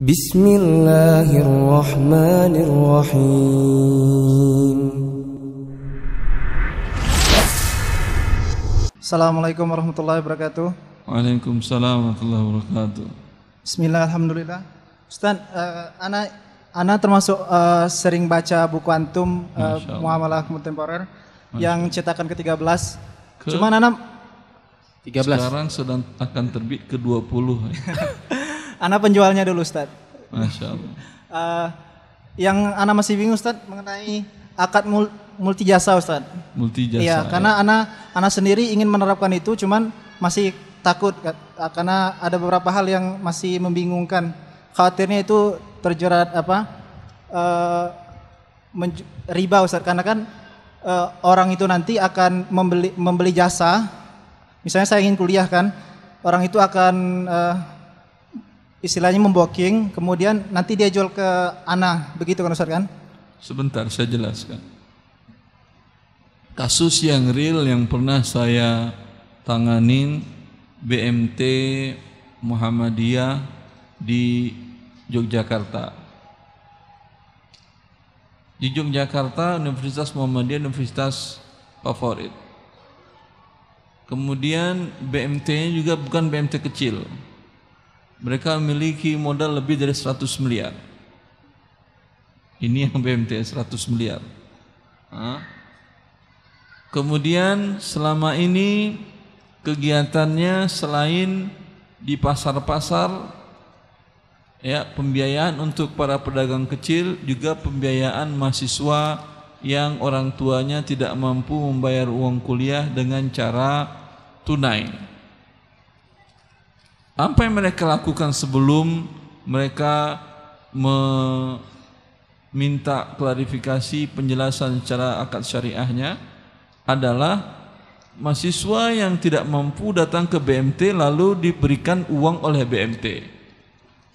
بسم الله الرحمن الرحيم السلام عليكم ورحمة الله وبركاته وعليكم السلام ورحمة الله وبركاته بسم الله الحمد لله Ustaz, uh, Ana, Ana termasuk uh, sering baca buku Antum uh, Muamalah Kontemporer yang cetakan ke-13 ke Cuman Ana 13 Sekarang sedang akan terbit ke-20 Anak penjualnya dulu Ustaz. Masya Allah. Uh, yang anak masih bingung Ustaz mengenai akad mul multi jasa Ustaz. Multi jasa. Iya, ya. karena anak anak sendiri ingin menerapkan itu cuman masih takut eh, karena ada beberapa hal yang masih membingungkan. Khawatirnya itu terjerat apa? Uh, riba Ustaz karena kan uh, orang itu nanti akan membeli membeli jasa. Misalnya saya ingin kuliah kan, orang itu akan uh, istilahnya memboking, kemudian nanti dia jual ke anak begitu kan Ustaz kan? Sebentar, saya jelaskan. Kasus yang real yang pernah saya tanganin BMT Muhammadiyah di Yogyakarta. Di Yogyakarta Universitas Muhammadiyah universitas favorit. Kemudian BMT-nya juga bukan BMT kecil, mereka memiliki modal lebih dari 100 miliar. Ini yang BMTS 100 miliar. Hah? Kemudian selama ini kegiatannya selain di pasar-pasar ya pembiayaan untuk para pedagang kecil juga pembiayaan mahasiswa yang orang tuanya tidak mampu membayar uang kuliah dengan cara tunai. Apa yang mereka lakukan sebelum mereka meminta klarifikasi penjelasan secara akad syariahnya adalah mahasiswa yang tidak mampu datang ke BMT lalu diberikan uang oleh BMT.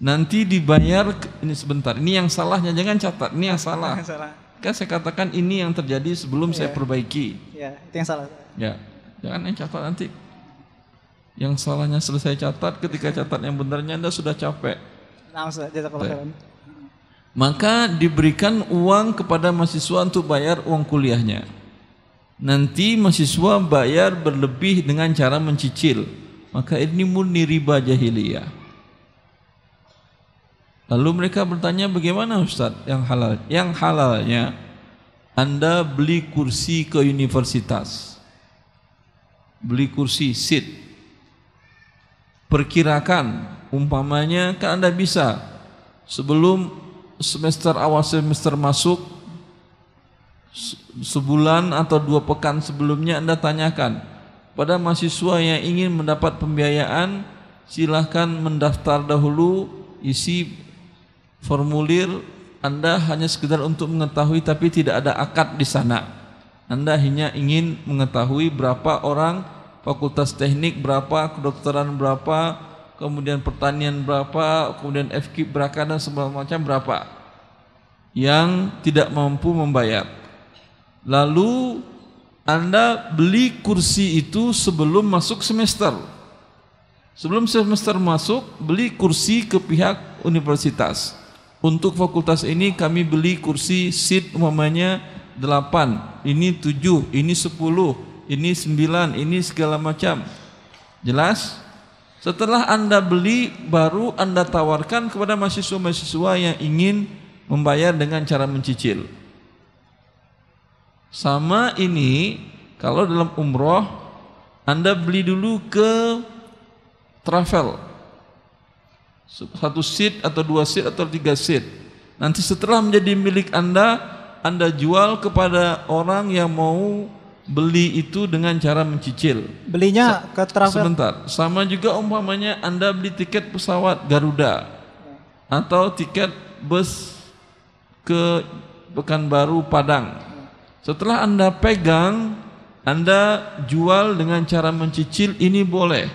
Nanti dibayar ini sebentar. Ini yang salahnya jangan catat. Ini yang salah. Kan saya katakan ini yang terjadi sebelum yeah. saya perbaiki. Ya, yeah, itu yang salah. Ya. Jangan yang catat nanti yang salahnya selesai catat, ketika catat yang benarnya Anda sudah capek. Maka diberikan uang kepada mahasiswa untuk bayar uang kuliahnya. Nanti mahasiswa bayar berlebih dengan cara mencicil. Maka ini murni riba jahiliyah. Lalu mereka bertanya bagaimana ustadz yang halal? Yang halalnya Anda beli kursi ke universitas. Beli kursi seat perkirakan umpamanya kan Anda bisa sebelum semester awal semester masuk sebulan atau dua pekan sebelumnya Anda tanyakan pada mahasiswa yang ingin mendapat pembiayaan silahkan mendaftar dahulu isi formulir Anda hanya sekedar untuk mengetahui tapi tidak ada akad di sana Anda hanya ingin mengetahui berapa orang fakultas teknik berapa, kedokteran berapa, kemudian pertanian berapa, kemudian FK berapa dan segala macam berapa yang tidak mampu membayar. Lalu Anda beli kursi itu sebelum masuk semester. Sebelum semester masuk, beli kursi ke pihak universitas. Untuk fakultas ini kami beli kursi seat umpamanya 8, ini 7, ini 10, ini sembilan, ini segala macam. Jelas? Setelah Anda beli, baru Anda tawarkan kepada mahasiswa-mahasiswa yang ingin membayar dengan cara mencicil. Sama ini, kalau dalam umroh, Anda beli dulu ke travel. Satu seat atau dua seat atau tiga seat. Nanti setelah menjadi milik Anda, Anda jual kepada orang yang mau beli itu dengan cara mencicil. Belinya Sa ke travel. Sebentar. Sama juga umpamanya Anda beli tiket pesawat Garuda atau tiket bus ke Pekanbaru Padang. Setelah Anda pegang, Anda jual dengan cara mencicil ini boleh.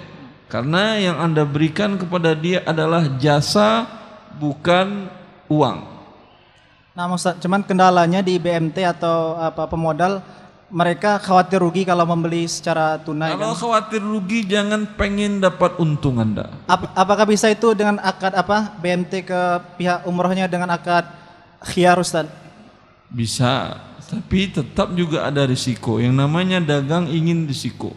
Karena yang Anda berikan kepada dia adalah jasa bukan uang. Nah, Ustaz, cuman kendalanya di BMT atau apa pemodal mereka khawatir rugi kalau membeli secara tunai. Kalau kan? khawatir rugi jangan pengen dapat untung Anda. Ap apakah bisa itu dengan akad apa BMT ke pihak umrohnya dengan akad khiyar Ustaz? Bisa, tapi tetap juga ada risiko. Yang namanya dagang ingin risiko.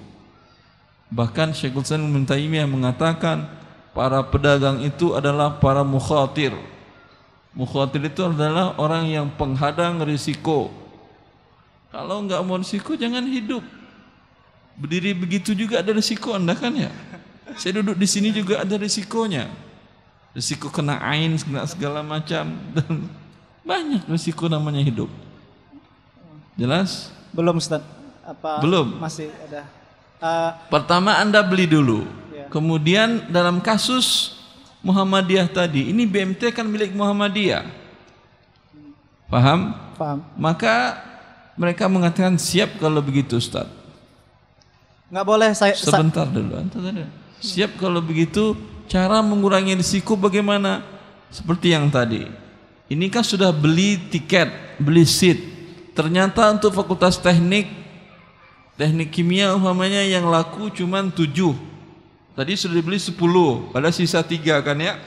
Bahkan Syekh San bin mengatakan para pedagang itu adalah para mukhatir. Mukhatir itu adalah orang yang penghadang risiko kalau nggak mau risiko jangan hidup. Berdiri begitu juga ada risiko anda kan ya. Saya duduk di sini juga ada risikonya. Risiko kena ain, kena segala macam dan banyak risiko namanya hidup. Jelas? Belum Ustaz. Apa Belum. Masih ada. Uh, Pertama Anda beli dulu. Iya. Kemudian dalam kasus Muhammadiyah tadi, ini BMT kan milik Muhammadiyah. Paham? Paham. Maka mereka mengatakan siap kalau begitu Ustaz. Nggak boleh saya sebentar dulu. Siap kalau begitu cara mengurangi risiko bagaimana? Seperti yang tadi. Ini kan sudah beli tiket, beli seat. Ternyata untuk fakultas teknik teknik kimia umpamanya yang laku cuma tujuh. Tadi sudah dibeli sepuluh. pada sisa tiga, kan ya?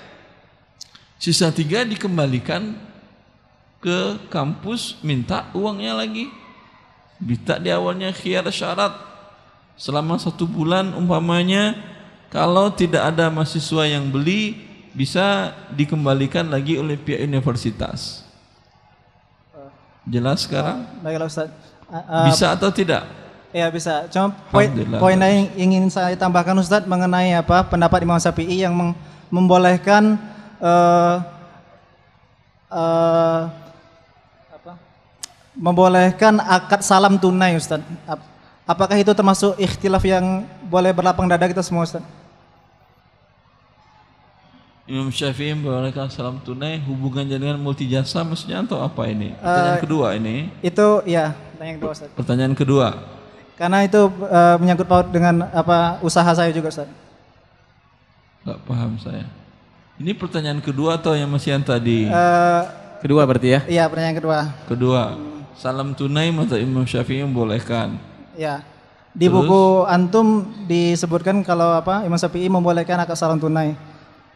Sisa tiga dikembalikan ke kampus minta uangnya lagi minta di awalnya khiar syarat selama satu bulan umpamanya kalau tidak ada mahasiswa yang beli bisa dikembalikan lagi oleh pihak universitas jelas sekarang? Ah, baiklah Ustaz uh, bisa atau tidak? Ya bisa. Cuma poin, poin yang ingin saya tambahkan Ustadz mengenai apa pendapat Imam Syafi'i yang membolehkan uh, uh, membolehkan akad salam tunai Ustaz. Apakah itu termasuk ikhtilaf yang boleh berlapang dada kita semua Ustaz? Imam Syafi'i membolehkan salam tunai hubungan jaringan multi jasa maksudnya atau apa ini? Pertanyaan uh, kedua ini. Itu ya, pertanyaan kedua Ustaz. Pertanyaan kedua. Karena itu uh, menyangkut paut dengan apa usaha saya juga Ustaz. Enggak paham saya. Ini pertanyaan kedua atau yang masih yang tadi? Uh, kedua berarti ya? Iya, pertanyaan kedua. Kedua. Salam tunai mata Imam Syafi'i membolehkan. Ya. Di Terus? buku antum disebutkan kalau apa Imam Syafi'i membolehkan akad salam tunai.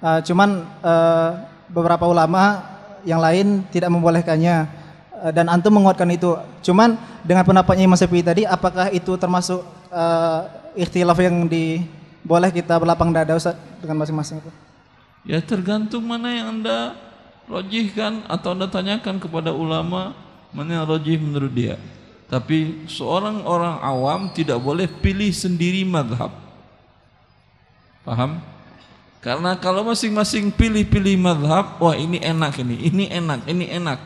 Uh, cuman uh, beberapa ulama yang lain tidak membolehkannya uh, dan antum menguatkan itu. Cuman dengan pendapatnya Imam Syafi'i tadi apakah itu termasuk uh, ikhtilaf yang di boleh kita berlapang dada Ustaz dengan masing-masing itu? Ya tergantung mana yang Anda rojihkan atau Anda tanyakan kepada ulama mana yang rajih menurut dia tapi seorang orang awam tidak boleh pilih sendiri madhab paham? karena kalau masing-masing pilih-pilih madhab wah ini enak ini, ini enak, ini enak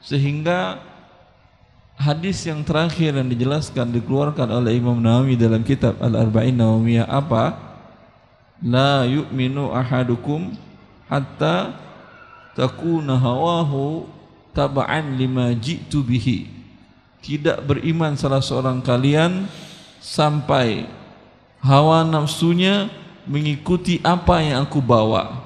sehingga hadis yang terakhir yang dijelaskan dikeluarkan oleh Imam Nawawi dalam kitab Al-Arba'in Nawawiyah apa? La yu'minu ahadukum hatta takuna hawahu taba'an lima ji'tu bihi tidak beriman salah seorang kalian sampai hawa nafsunya mengikuti apa yang aku bawa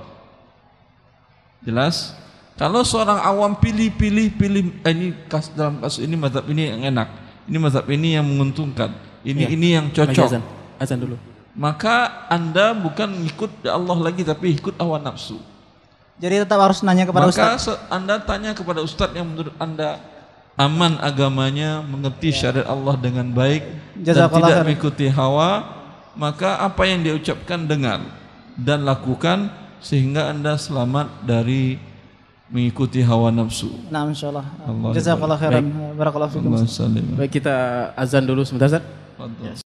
jelas kalau seorang awam pilih-pilih pilih eh, ini kas dalam kasus ini mazhab ini yang enak ini mazhab ini yang menguntungkan ini ya. ini yang cocok azan. azan dulu maka anda bukan ikut Allah lagi tapi ikut hawa nafsu jadi tetap harus nanya kepada Maka Ustaz. Maka Anda tanya kepada Ustaz yang menurut Anda aman agamanya, mengerti ya. syariat Allah dengan baik Jazakallah dan tidak mengikuti hawa, maka apa yang diucapkan ucapkan dengar dan lakukan sehingga Anda selamat dari mengikuti hawa nafsu. Nah, insyaallah. Jazakallah khairan. Barakallahu fikum. Baik, kita azan dulu sebentar, Ustaz.